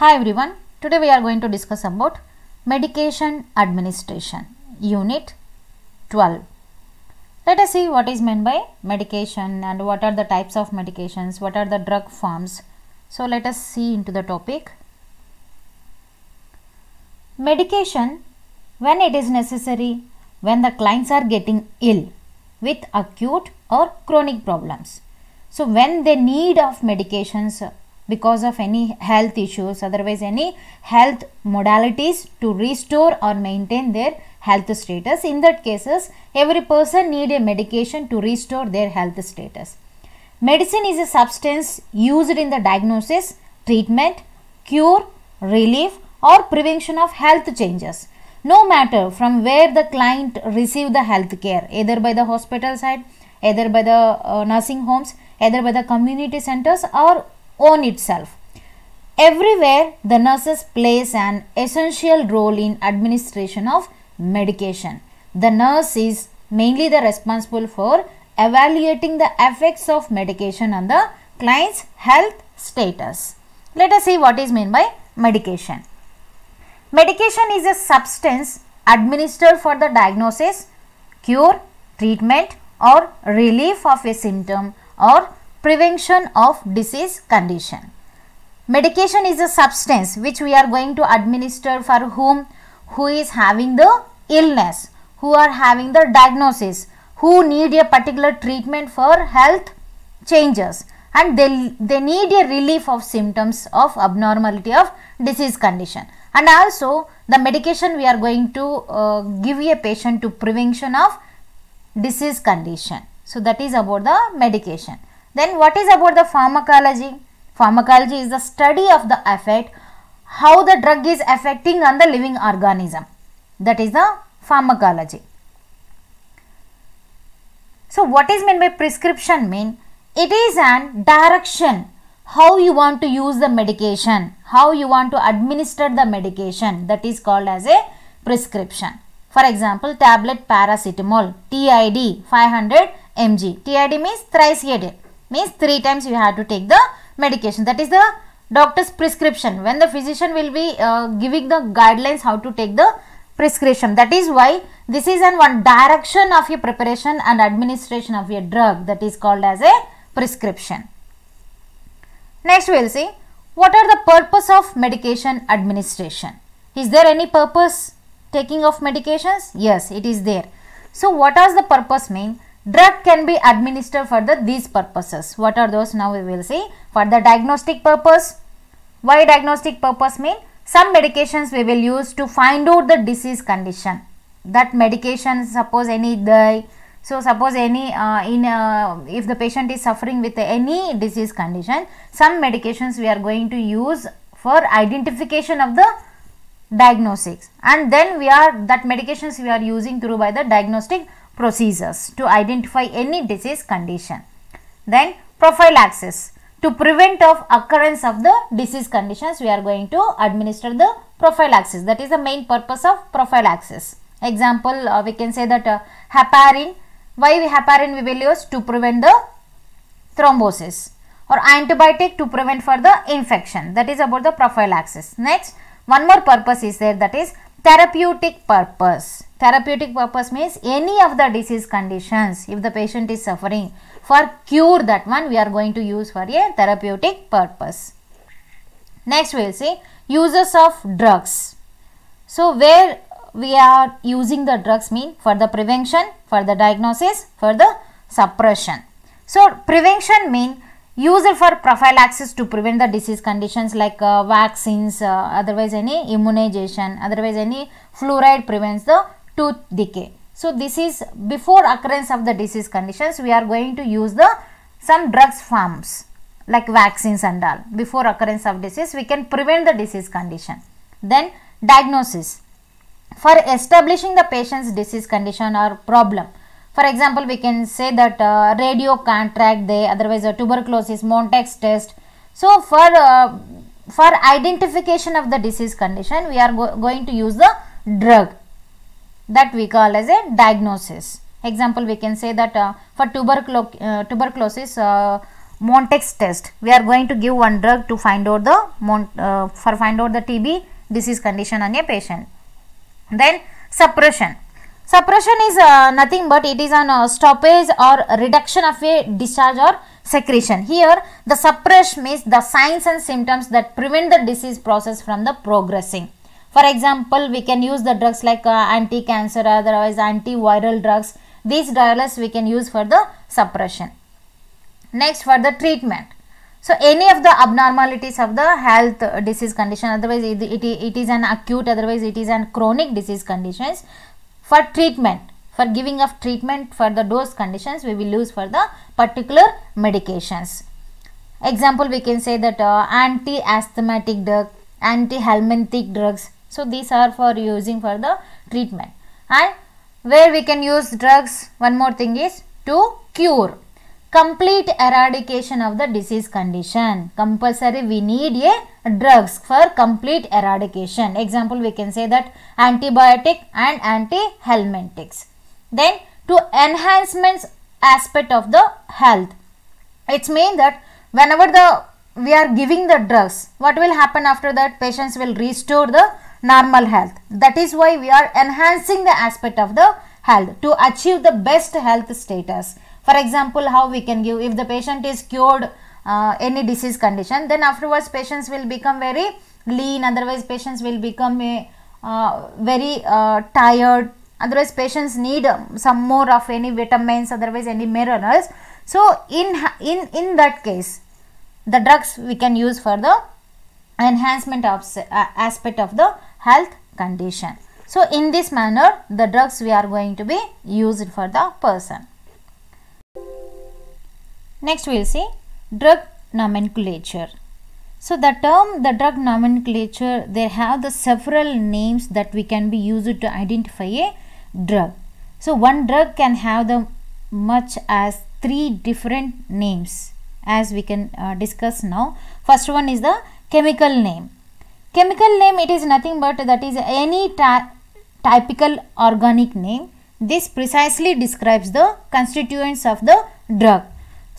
Hi everyone, today we are going to discuss about medication administration, unit 12. Let us see what is meant by medication and what are the types of medications, what are the drug forms. So let us see into the topic. Medication when it is necessary when the clients are getting ill with acute or chronic problems. So when they need of medications because of any health issues otherwise any health modalities to restore or maintain their health status. In that cases, every person need a medication to restore their health status. Medicine is a substance used in the diagnosis, treatment, cure, relief or prevention of health changes. No matter from where the client receive the health care, either by the hospital side, either by the uh, nursing homes, either by the community centers or on itself. Everywhere, the nurses plays an essential role in administration of medication. The nurse is mainly the responsible for evaluating the effects of medication on the client's health status. Let us see what is meant by medication. Medication is a substance administered for the diagnosis, cure, treatment or relief of a symptom or prevention of disease condition. Medication is a substance which we are going to administer for whom who is having the illness, who are having the diagnosis, who need a particular treatment for health changes and they, they need a relief of symptoms of abnormality of disease condition and also the medication we are going to uh, give a patient to prevention of disease condition. So, that is about the medication. Then what is about the pharmacology? Pharmacology is the study of the effect, how the drug is affecting on the living organism. That is the pharmacology. So what is meant by prescription mean? It is an direction how you want to use the medication, how you want to administer the medication that is called as a prescription. For example, tablet paracetamol TID 500 mg. TID means thrice a day means three times you have to take the medication that is the doctor's prescription when the physician will be uh, giving the guidelines how to take the prescription that is why this is an one direction of your preparation and administration of your drug that is called as a prescription next we will see what are the purpose of medication administration is there any purpose taking of medications yes it is there so what does the purpose mean Drug can be administered for the these purposes. What are those? Now we will see. For the diagnostic purpose. Why diagnostic purpose mean? Some medications we will use to find out the disease condition. That medication suppose any die. So suppose any uh, in uh, if the patient is suffering with any disease condition, some medications we are going to use for identification of the diagnostics and then we are that medications we are using through by the diagnostic procedures to identify any disease condition. Then prophylaxis to prevent of occurrence of the disease conditions we are going to administer the prophylaxis that is the main purpose of prophylaxis. Example uh, we can say that uh, heparin why heparin we will use to prevent the thrombosis or antibiotic to prevent for the infection that is about the prophylaxis. Next one more purpose is there that is therapeutic purpose. Therapeutic purpose means any of the disease conditions if the patient is suffering for cure that one we are going to use for a therapeutic purpose. Next we will see uses of drugs. So where we are using the drugs mean for the prevention, for the diagnosis, for the suppression. So prevention mean Use it for prophylaxis to prevent the disease conditions like uh, vaccines, uh, otherwise any immunization, otherwise any fluoride prevents the tooth decay. So this is before occurrence of the disease conditions we are going to use the some drugs forms like vaccines and all before occurrence of disease we can prevent the disease condition. Then diagnosis for establishing the patient's disease condition or problem for example, we can say that uh, radio contract. they, otherwise uh, tuberculosis, Montex test. So, for, uh, for identification of the disease condition, we are go going to use the drug that we call as a diagnosis. Example, we can say that uh, for tuberculo uh, tuberculosis, uh, Montex test, we are going to give one drug to find out the, for find out the TB disease condition on a patient. Then suppression Suppression is uh, nothing but it is an uh, stoppage or reduction of a discharge or secretion. Here the suppression means the signs and symptoms that prevent the disease process from the progressing. For example, we can use the drugs like uh, anti-cancer otherwise antiviral drugs. These drugs we can use for the suppression. Next for the treatment. So any of the abnormalities of the health uh, disease condition otherwise it, it, it is an acute otherwise it is an chronic disease conditions for treatment for giving of treatment for the dose conditions we will use for the particular medications example we can say that uh, anti-asthmatic drug anti-helminthic drugs so these are for using for the treatment and where we can use drugs one more thing is to cure complete eradication of the disease condition. Compulsory we need a drugs for complete eradication. Example we can say that antibiotic and antihelmintics. Then to enhancements aspect of the health. It means that whenever the we are giving the drugs, what will happen after that? Patients will restore the normal health. That is why we are enhancing the aspect of the health to achieve the best health status for example, how we can give if the patient is cured uh, any disease condition, then afterwards patients will become very lean, otherwise patients will become a, uh, very uh, tired, otherwise patients need some more of any vitamins, otherwise any minerals. So, in, in, in that case, the drugs we can use for the enhancement of uh, aspect of the health condition. So, in this manner, the drugs we are going to be used for the person. Next we will see drug nomenclature. So the term the drug nomenclature they have the several names that we can be used to identify a drug. So one drug can have the much as three different names as we can uh, discuss now. First one is the chemical name. Chemical name it is nothing but that is any typical organic name. This precisely describes the constituents of the drug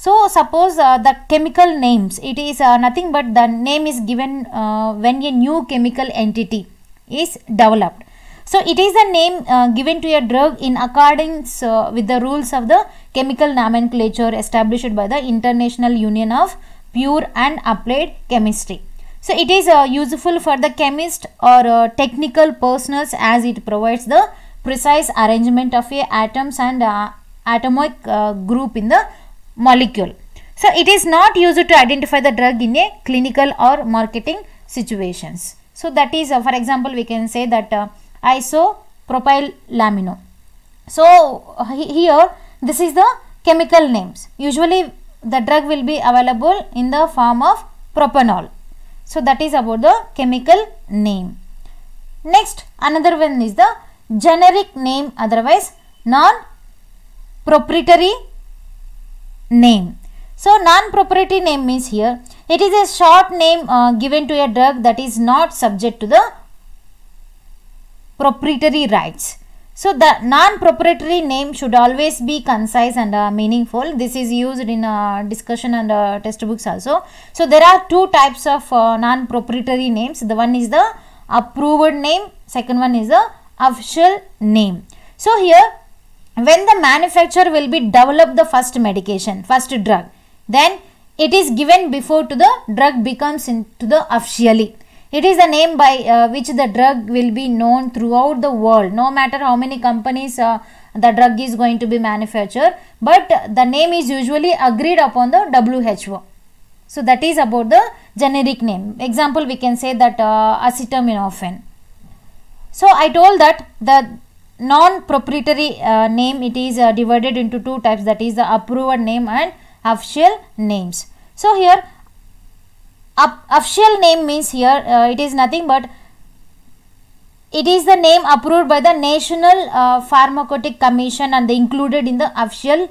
so suppose uh, the chemical names, it is uh, nothing but the name is given uh, when a new chemical entity is developed. So it is the name uh, given to a drug in accordance uh, with the rules of the chemical nomenclature established by the International Union of Pure and Applied Chemistry. So it is uh, useful for the chemist or technical personals as it provides the precise arrangement of a atoms and atomic group in the molecule. So it is not used to identify the drug in a clinical or marketing situations. So that is uh, for example we can say that uh, isopropyl lamino. So uh, here this is the chemical names. Usually the drug will be available in the form of propanol. So that is about the chemical name. Next another one is the generic name otherwise non-proprietary name. So non-proprietary name means here it is a short name uh, given to a drug that is not subject to the proprietary rights. So the non-proprietary name should always be concise and uh, meaningful. This is used in uh, discussion and uh, test books also. So there are two types of uh, non-proprietary names. The one is the approved name. Second one is the official name. So here when the manufacturer will be develop the first medication first drug then it is given before to the drug becomes into the officially it is the name by uh, which the drug will be known throughout the world no matter how many companies uh, the drug is going to be manufactured but the name is usually agreed upon the who so that is about the generic name example we can say that uh, acetaminophen so i told that the non-proprietary uh, name it is uh, divided into two types that is the approved name and official names. So here official name means here uh, it is nothing but it is the name approved by the National uh, Commission and they included in the official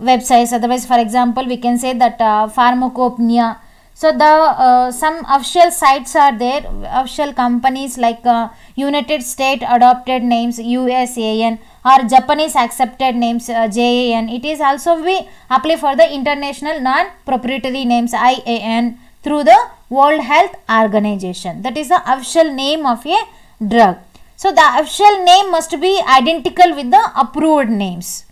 websites otherwise for example we can say that uh, pharmacopnea so the uh, some official sites are there, official companies like uh, United States adopted names USAN or Japanese accepted names uh, JAN. It is also we apply for the international non-proprietary names IAN through the World Health Organization. That is the official name of a drug. So the official name must be identical with the approved names.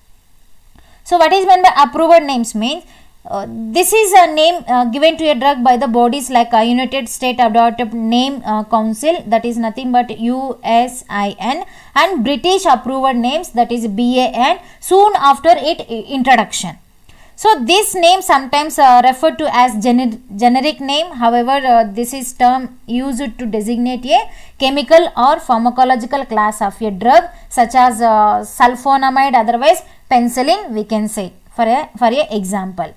So what is meant by approved names means uh, this is a name uh, given to a drug by the bodies like a United States Adopted Name uh, Council that is nothing but USIN and British approved names that is BAN soon after its introduction. So this name sometimes uh, referred to as gener generic name however uh, this is term used to designate a chemical or pharmacological class of a drug such as uh, sulfonamide otherwise penicillin we can say for a, for a example.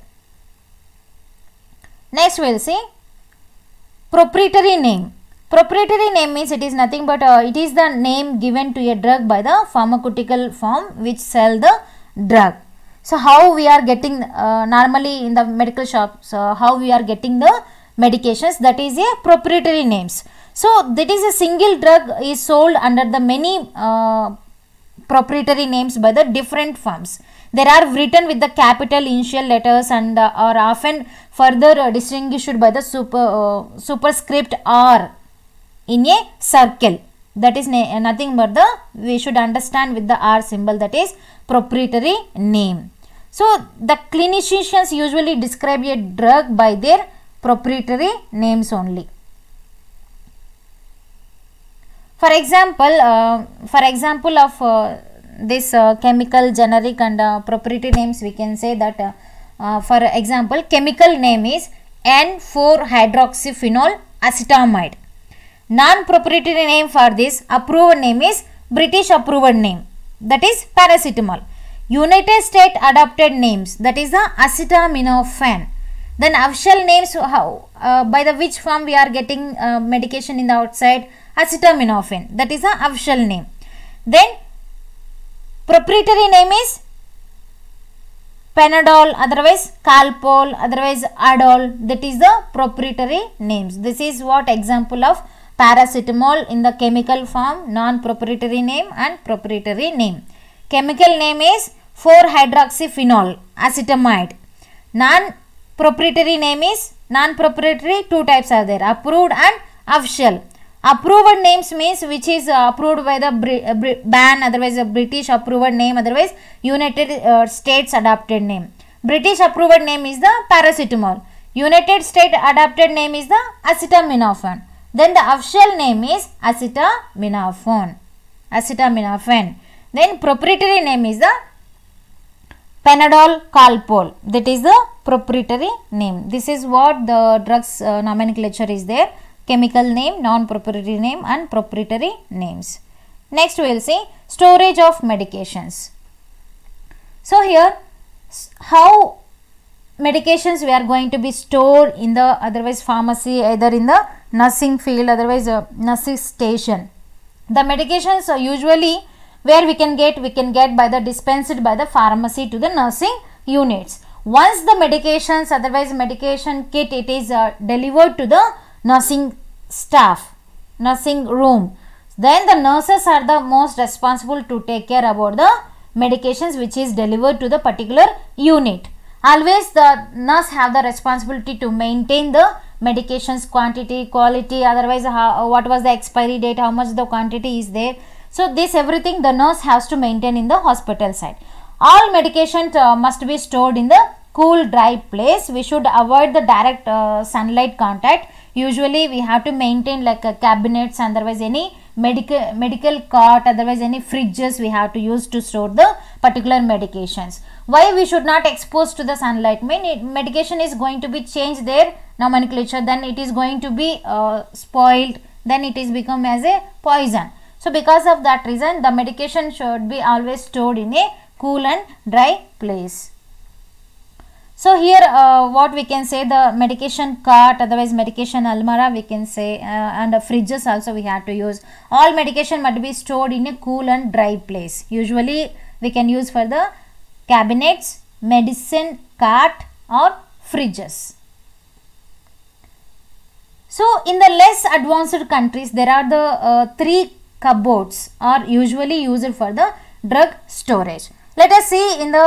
Next we will see proprietary name. Proprietary name means it is nothing but uh, it is the name given to a drug by the pharmaceutical firm which sell the drug. So how we are getting uh, normally in the medical shops uh, how we are getting the medications that is a proprietary names. So that is a single drug is sold under the many uh, proprietary names by the different firms. They are written with the capital initial letters and uh, are often further uh, distinguished by the super, uh, superscript R in a circle. That is nothing but the, we should understand with the R symbol that is proprietary name. So, the clinicians usually describe a drug by their proprietary names only. For example, uh, for example of uh, this uh, chemical generic and uh, property names we can say that uh, for example chemical name is N4-hydroxyphenol acetamide. Non-proprietary name for this approved name is British approved name that is paracetamol. United State adopted names that is the acetaminophen. Then official names how uh, by the which form we are getting uh, medication in the outside acetaminophen that is the official name. Then Proprietary name is Panadol, otherwise Calpol, otherwise Adol. That is the proprietary names. This is what example of paracetamol in the chemical form, non-proprietary name and proprietary name. Chemical name is 4-hydroxyphenol, acetamide. Non-proprietary name is non-proprietary two types are there, approved and official approved names means which is uh, approved by the uh, ban otherwise a British approved name otherwise United uh, States adopted name. British approved name is the paracetamol. United States adopted name is the acetaminophen. Then the official name is acetaminophen. Acetaminophen. Then proprietary name is the Panadol Calpol. That is the proprietary name. This is what the drugs uh, nomenclature is there chemical name, non-proprietary name and proprietary names. Next we will see storage of medications. So here how medications we are going to be stored in the otherwise pharmacy either in the nursing field otherwise a uh, nursing station. The medications are usually where we can get we can get by the dispensed by the pharmacy to the nursing units. Once the medications otherwise medication kit it is uh, delivered to the nursing staff, nursing room. Then the nurses are the most responsible to take care about the medications which is delivered to the particular unit. Always the nurse have the responsibility to maintain the medications quantity, quality, otherwise how, what was the expiry date, how much the quantity is there. So this everything the nurse has to maintain in the hospital side. All medications uh, must be stored in the cool dry place. We should avoid the direct uh, sunlight contact usually we have to maintain like uh, cabinets otherwise any medical medical cart otherwise any fridges we have to use to store the particular medications why we should not expose to the sunlight mean it, medication is going to be changed their nomenclature then it is going to be uh, spoiled then it is become as a poison so because of that reason the medication should be always stored in a cool and dry place so here uh, what we can say the medication cart otherwise medication almara we can say uh, and fridges also we have to use. All medication must be stored in a cool and dry place. Usually we can use for the cabinets, medicine cart or fridges. So in the less advanced countries there are the uh, three cupboards are usually used for the drug storage. Let us see in the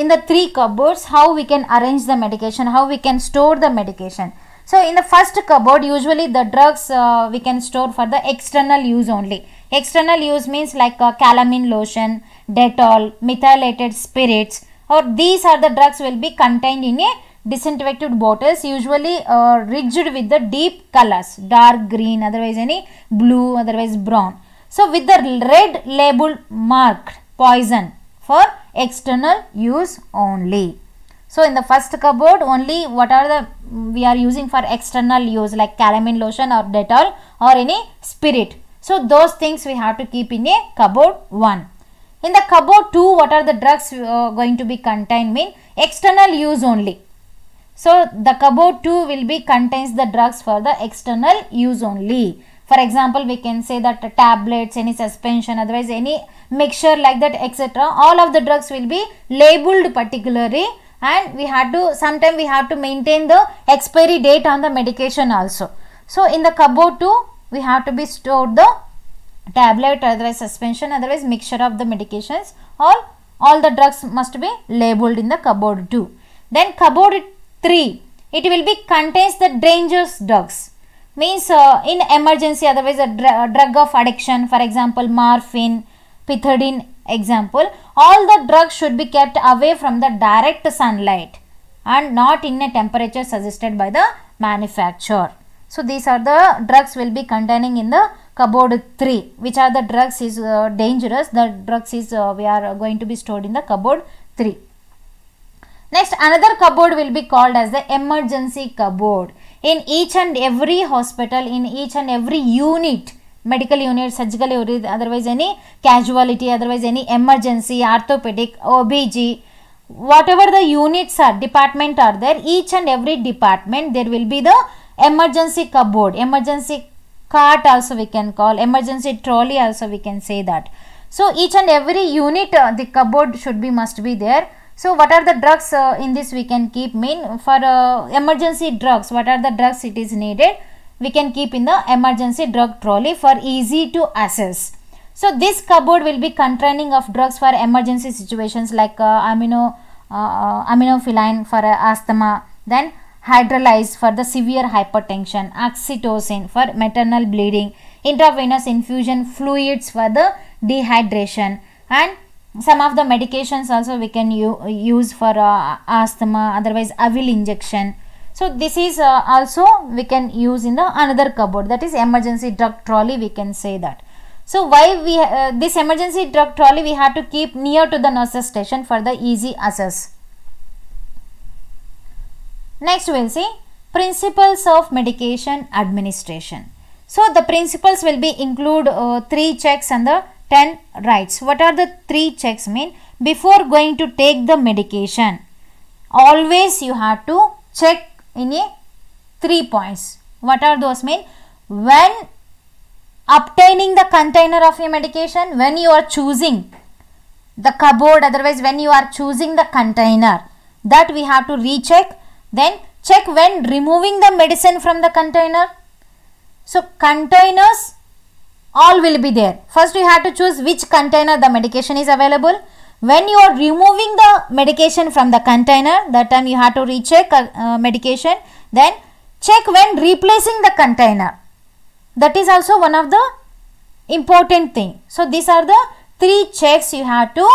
in the three cupboards how we can arrange the medication how we can store the medication so in the first cupboard usually the drugs uh, we can store for the external use only external use means like uh, calamine lotion detol methylated spirits or these are the drugs will be contained in a disinfected bottles usually uh, rigid with the deep colors dark green otherwise any blue otherwise brown so with the red label marked poison for external use only. So in the first cupboard only what are the we are using for external use like calamine lotion or Dettol or any spirit. So those things we have to keep in a cupboard 1. In the cupboard 2 what are the drugs uh, going to be contained mean external use only. So the cupboard 2 will be contains the drugs for the external use only for example we can say that tablets any suspension otherwise any mixture like that etc all of the drugs will be labeled particularly and we have to sometimes we have to maintain the expiry date on the medication also so in the cupboard too we have to be stored the tablet otherwise suspension otherwise mixture of the medications all all the drugs must be labeled in the cupboard too then cupboard 3 it will be contains the dangerous drugs means uh, in emergency otherwise a, dr drug of addiction for example morphine pethidine example all the drugs should be kept away from the direct sunlight and not in a temperature suggested by the manufacturer. So these are the drugs will be containing in the cupboard 3 which are the drugs is uh, dangerous the drugs is uh, we are going to be stored in the cupboard 3. Next another cupboard will be called as the emergency cupboard in each and every hospital, in each and every unit, medical unit, surgical unit, otherwise any casualty, otherwise any emergency, orthopedic, OBG, whatever the units are, department are there, each and every department there will be the emergency cupboard, emergency cart also we can call, emergency trolley also we can say that. So each and every unit uh, the cupboard should be must be there so what are the drugs uh, in this we can keep mean for uh, emergency drugs what are the drugs it is needed we can keep in the emergency drug trolley for easy to access so this cupboard will be containing of drugs for emergency situations like uh, amino uh, uh aminophylline for uh, asthma then hydrolyze for the severe hypertension oxytocin for maternal bleeding intravenous infusion fluids for the dehydration and some of the medications also we can use for uh, asthma otherwise avil injection so this is uh, also we can use in the another cupboard that is emergency drug trolley we can say that so why we uh, this emergency drug trolley we have to keep near to the nurses station for the easy access next we'll see principles of medication administration so the principles will be include uh, three checks and the 10 rights. What are the three checks mean? Before going to take the medication, always you have to check in a three points. What are those mean? When obtaining the container of your medication, when you are choosing the cupboard, otherwise when you are choosing the container, that we have to recheck. Then check when removing the medicine from the container. So containers all will be there first you have to choose which container the medication is available when you are removing the medication from the container that time you have to recheck uh, uh, medication then check when replacing the container that is also one of the important thing so these are the three checks you have to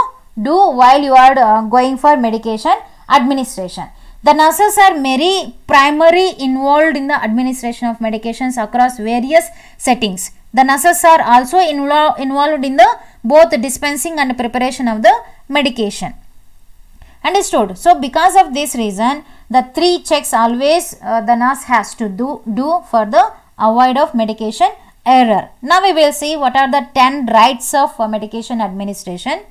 do while you are uh, going for medication administration the nurses are very primarily involved in the administration of medications across various settings the nurses are also involved in the both dispensing and preparation of the medication. Understood? So, because of this reason, the three checks always uh, the nurse has to do, do for the avoid of medication error. Now, we will see what are the 10 rights of uh, medication administration.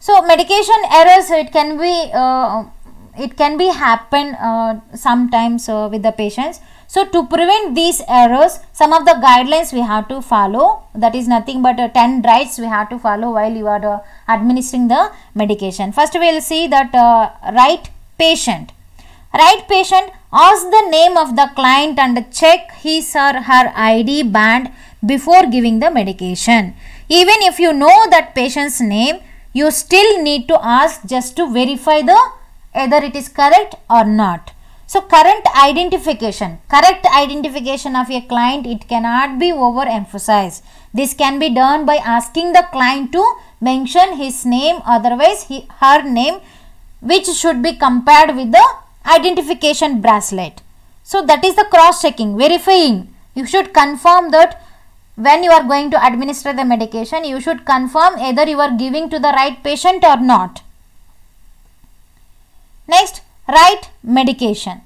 So, medication errors, it can be, uh, it can be happen uh, sometimes uh, with the patients so to prevent these errors, some of the guidelines we have to follow. That is nothing but uh, 10 rights we have to follow while you are uh, administering the medication. First we will see that uh, right patient. Right patient, ask the name of the client and check his or her ID band before giving the medication. Even if you know that patient's name, you still need to ask just to verify the either it is correct or not. So current identification, correct identification of a client, it cannot be overemphasized. This can be done by asking the client to mention his name, otherwise he, her name, which should be compared with the identification bracelet. So that is the cross-checking, verifying. You should confirm that when you are going to administer the medication, you should confirm either you are giving to the right patient or not. Next, right medication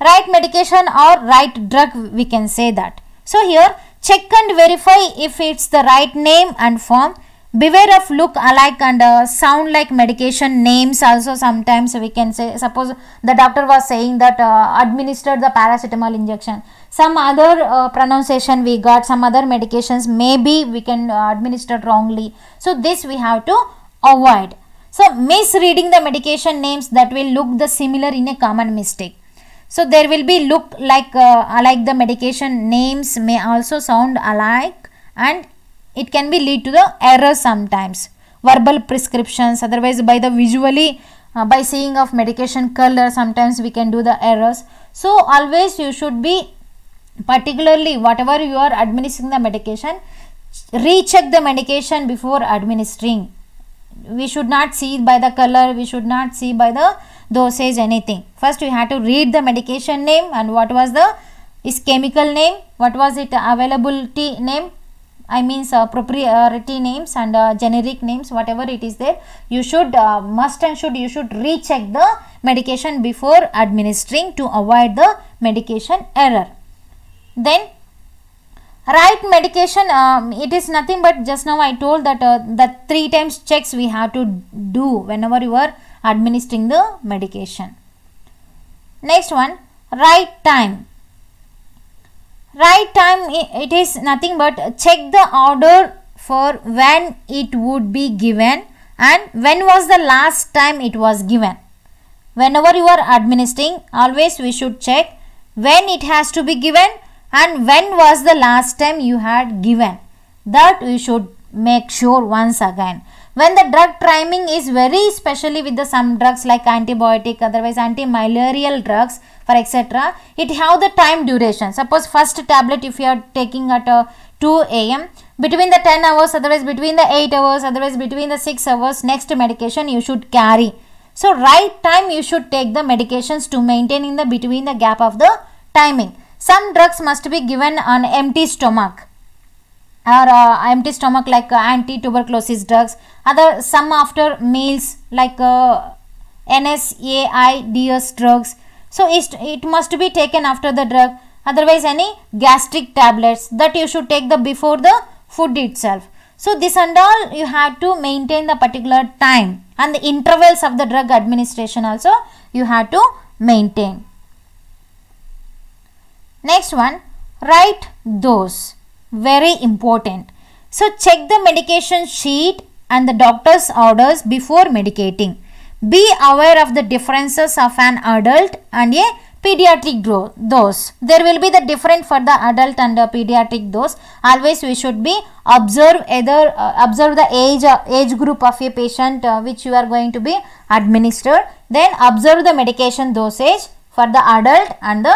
right medication or right drug we can say that so here check and verify if it's the right name and form beware of look alike and uh, sound like medication names also sometimes we can say suppose the doctor was saying that uh, administered the paracetamol injection some other uh, pronunciation we got some other medications maybe we can uh, administer wrongly so this we have to avoid so misreading the medication names that will look the similar in a common mistake. So there will be look like uh, alike the medication names may also sound alike and it can be lead to the error sometimes. Verbal prescriptions otherwise by the visually uh, by seeing of medication color sometimes we can do the errors. So always you should be particularly whatever you are administering the medication recheck the medication before administering we should not see by the color we should not see by the dosage anything first we had to read the medication name and what was the is chemical name what was it availability name I mean uh, proprietary names and uh, generic names whatever it is there you should uh, must and should you should recheck the medication before administering to avoid the medication error then right medication um, it is nothing but just now i told that uh, the three times checks we have to do whenever you are administering the medication next one right time right time it is nothing but check the order for when it would be given and when was the last time it was given whenever you are administering always we should check when it has to be given and when was the last time you had given that you should make sure once again when the drug timing is very especially with the some drugs like antibiotic otherwise anti-malarial drugs for etc it have the time duration suppose first tablet if you are taking at 2 am between the 10 hours otherwise between the 8 hours otherwise between the 6 hours next medication you should carry so right time you should take the medications to maintain in the between the gap of the timing some drugs must be given on empty stomach or uh, empty stomach like uh, anti-tuberculosis drugs. Other some after meals like uh, NSAIDs drugs. So it must be taken after the drug. Otherwise any gastric tablets that you should take the before the food itself. So this and all you have to maintain the particular time and the intervals of the drug administration also you have to maintain. Next one, write those. Very important. So check the medication sheet and the doctor's orders before medicating. Be aware of the differences of an adult and a pediatric dose. There will be the different for the adult and the pediatric dose. Always we should be observe either uh, observe the age uh, age group of a patient uh, which you are going to be administered. Then observe the medication dosage for the adult and the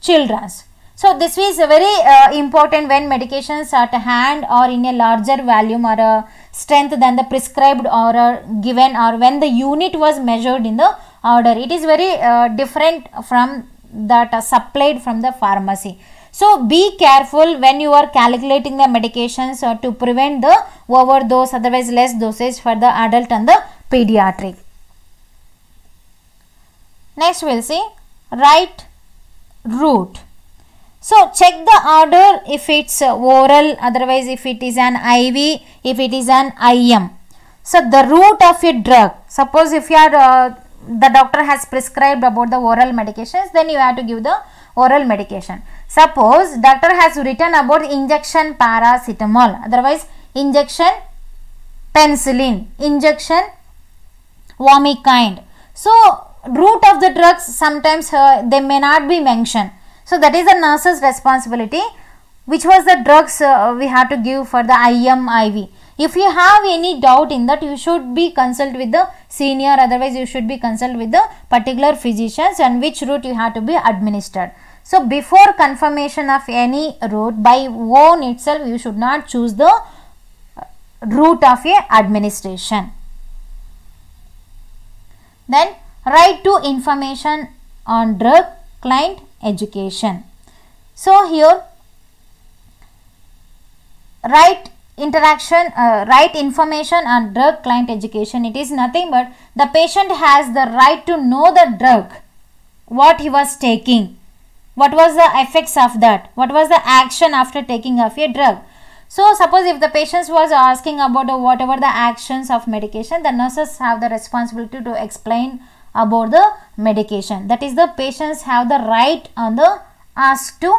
children's. So this is very uh, important when medications at hand or in a larger volume or a strength than the prescribed or given or when the unit was measured in the order. It is very uh, different from that uh, supplied from the pharmacy. So be careful when you are calculating the medications or uh, to prevent the overdose otherwise less dosage for the adult and the pediatric. Next we will see right root. So check the order if it's oral, otherwise if it is an IV, if it is an IM. So the root of a drug, suppose if you are, uh, the doctor has prescribed about the oral medications, then you have to give the oral medication. Suppose doctor has written about injection paracetamol, otherwise injection penicillin, injection vomikind. So route of the drugs sometimes uh, they may not be mentioned. So that is the nurse's responsibility which was the drugs uh, we had to give for the IMIV. If you have any doubt in that you should be consult with the senior otherwise you should be consult with the particular physicians and which route you have to be administered. So before confirmation of any route by own itself you should not choose the route of a administration. Then right to information on drug client education. So here right interaction uh, right information on drug client education it is nothing but the patient has the right to know the drug what he was taking what was the effects of that what was the action after taking of a drug so suppose if the patient was asking about whatever the actions of medication the nurses have the responsibility to explain about the medication that is the patients have the right on the ask to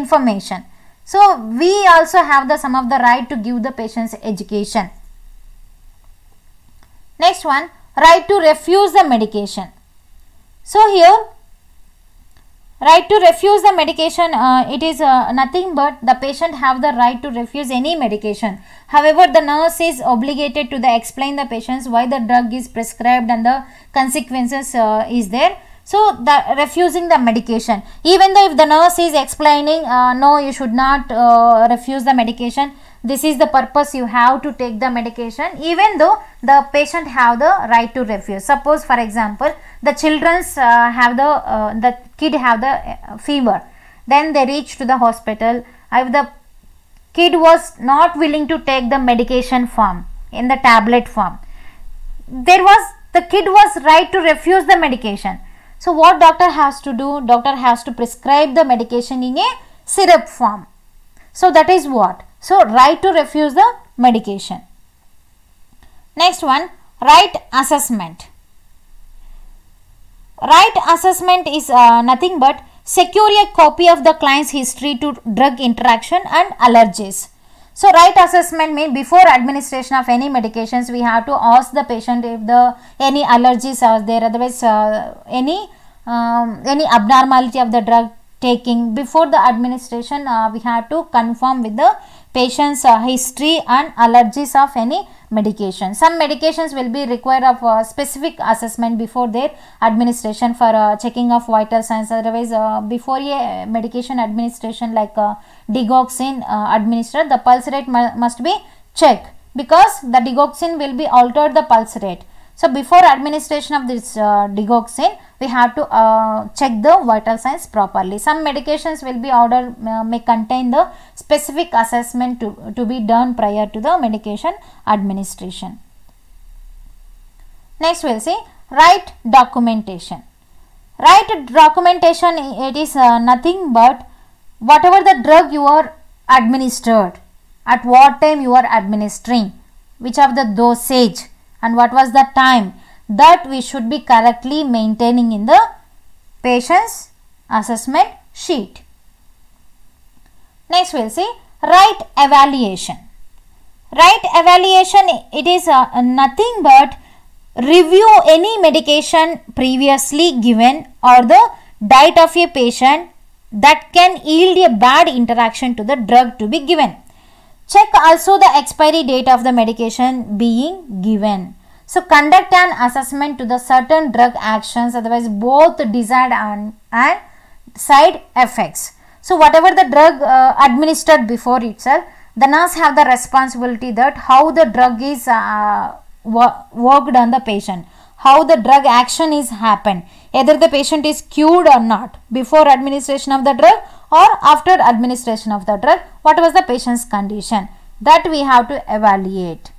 information so we also have the some of the right to give the patients education next one right to refuse the medication so here right to refuse the medication uh, it is uh, nothing but the patient have the right to refuse any medication however the nurse is obligated to the explain the patients why the drug is prescribed and the consequences uh, is there so the refusing the medication even though if the nurse is explaining uh, no you should not uh, refuse the medication this is the purpose you have to take the medication even though the patient have the right to refuse suppose for example the children's uh, have the uh, the kid have the uh, fever then they reach to the hospital if the kid was not willing to take the medication form in the tablet form there was the kid was right to refuse the medication so what doctor has to do doctor has to prescribe the medication in a syrup form so that is what so right to refuse the medication next one right assessment Right assessment is uh, nothing but secure a copy of the client's history to drug interaction and allergies. So right assessment means before administration of any medications we have to ask the patient if the any allergies are there otherwise uh, any um, any abnormality of the drug taking before the administration uh, we have to confirm with the patient's uh, history and allergies of any medication. Some medications will be required of a specific assessment before their administration for uh, checking of vital signs. Otherwise, uh, before a medication administration like uh, digoxin uh, administered, the pulse rate mu must be checked because the digoxin will be altered the pulse rate. So, before administration of this uh, digoxin, we have to check the vital signs properly. Some medications will be ordered may contain the specific assessment to, to be done prior to the medication administration. Next we will see write documentation. Write documentation it is uh, nothing but whatever the drug you are administered, at what time you are administering, which of the dosage and what was the time that we should be correctly maintaining in the patient's assessment sheet. Next we will see right evaluation. Right evaluation it is uh, nothing but review any medication previously given or the diet of a patient that can yield a bad interaction to the drug to be given. Check also the expiry date of the medication being given. So conduct an assessment to the certain drug actions otherwise both desired and, and side effects. So whatever the drug uh, administered before itself, the nurse have the responsibility that how the drug is uh, worked on the patient, how the drug action is happen, either the patient is cured or not before administration of the drug or after administration of the drug, what was the patient's condition that we have to evaluate.